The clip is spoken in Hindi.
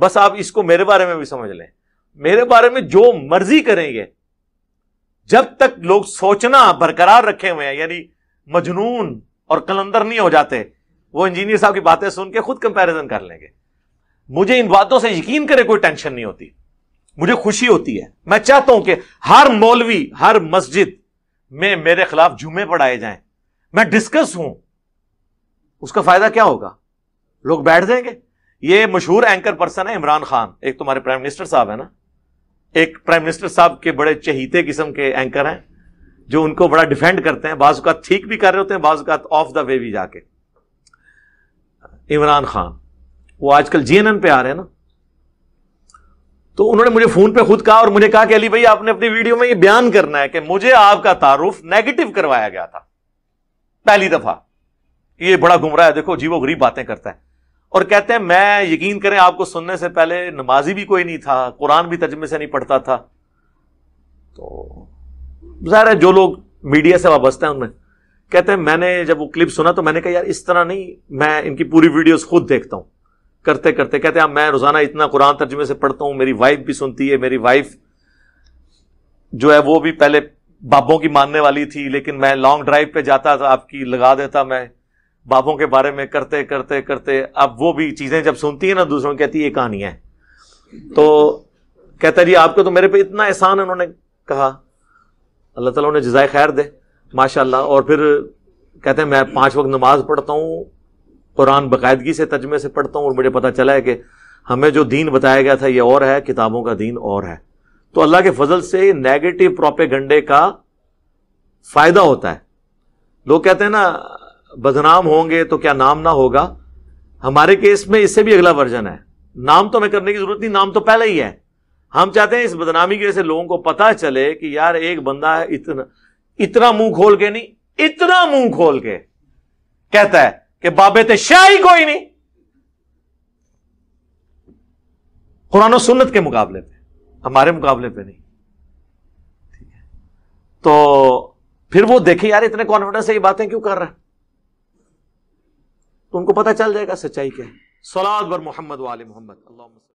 बस आप इसको मेरे बारे में भी समझ लें मेरे बारे में जो मर्जी करेंगे जब तक लोग सोचना बरकरार रखे हुए हैं यानी मजनून और कलंदर नहीं हो जाते वो इंजीनियर साहब की बातें सुन के खुद कंपैरिजन कर लेंगे मुझे इन बातों से यकीन करें कोई टेंशन नहीं होती मुझे खुशी होती है मैं चाहता हूं कि हर मौलवी हर मस्जिद में मेरे खिलाफ जुमे पढ़ाए जाएं मैं डिस्कस हूं उसका फायदा क्या होगा लोग बैठ जाएंगे ये मशहूर एंकर पर्सन है इमरान खान एक तुम्हारे प्राइम मिनिस्टर साहब है ना एक प्राइम मिनिस्टर साहब के बड़े चहीते किस्म के एंकर हैं जो उनको बड़ा डिफेंड करते हैं बाज अवत ठीक भी कर रहे होते हैं बाज अवत ऑफ द वे भी जाके इमरान खान वो आजकल जीएनएन पे आ रहे हैं ना तो उन्होंने मुझे फोन पे खुद कहा और मुझे कहा कि अली भाई आपने अपनी वीडियो में ये बयान करना है कि मुझे आपका तारुफ नेगेटिव करवाया गया था पहली दफा ये बड़ा गुमराह है देखो जीवो गरीब बातें करता है और कहते हैं मैं यकीन करें आपको सुनने से पहले नमाजी भी कोई नहीं था कुरान भी तर्जमे से नहीं पढ़ता था तो जाहिर है जो लोग मीडिया से वाबस्ते हैं उनमें कहते हैं मैंने जब वो क्लिप सुना तो मैंने कहा यार इस तरह नहीं मैं इनकी पूरी वीडियोस खुद देखता हूं करते करते कहते हैं मैं रोजाना इतना कुरान तर्जमे से पढ़ता हूँ मेरी वाइफ भी सुनती है मेरी वाइफ जो है वो भी पहले बाबों की मानने वाली थी लेकिन मैं लॉन्ग ड्राइव पे जाता था आपकी लगा देता मैं बापों के बारे में करते करते करते अब वो भी चीज़ें जब सुनती है ना दूसरों कहती है ये है तो कहता जी आपको तो मेरे पे इतना एहसान उन्होंने कहा अल्लाह ताला उन्हें जजाय खैर दे माशाल्लाह और फिर कहते हैं मैं पांच वक्त नमाज पढ़ता हूँ कुरान बाकायदगी से तजमे से पढ़ता हूँ और मुझे पता चला है कि हमें जो दीन बताया गया था ये और है किताबों का दीन और है तो अल्लाह के फजल से नेगेटिव प्रोपेगंडे का फायदा होता है लोग कहते हैं ना बदनाम होंगे तो क्या नाम ना होगा हमारे केस में इससे भी अगला वर्जन है नाम तो हमें करने की जरूरत नहीं नाम तो पहले ही है हम चाहते हैं इस बदनामी की वजह से लोगों को पता चले कि यार एक बंदा है इतना इतना मुंह खोल के नहीं इतना मुंह खोल के कहता है कि बाबे ते शाही कोई नहीं कुरान सुन्नत के मुकाबले पे हमारे मुकाबले पे नहीं ठीक है तो फिर वो देखे यार इतने कॉन्फिडेंस से ये बातें क्यों कर रहा है तो उनको पता चल जाएगा सच्चाई क्या है सलाद बर मोहम्मद वाले मोहम्मद अल्लाह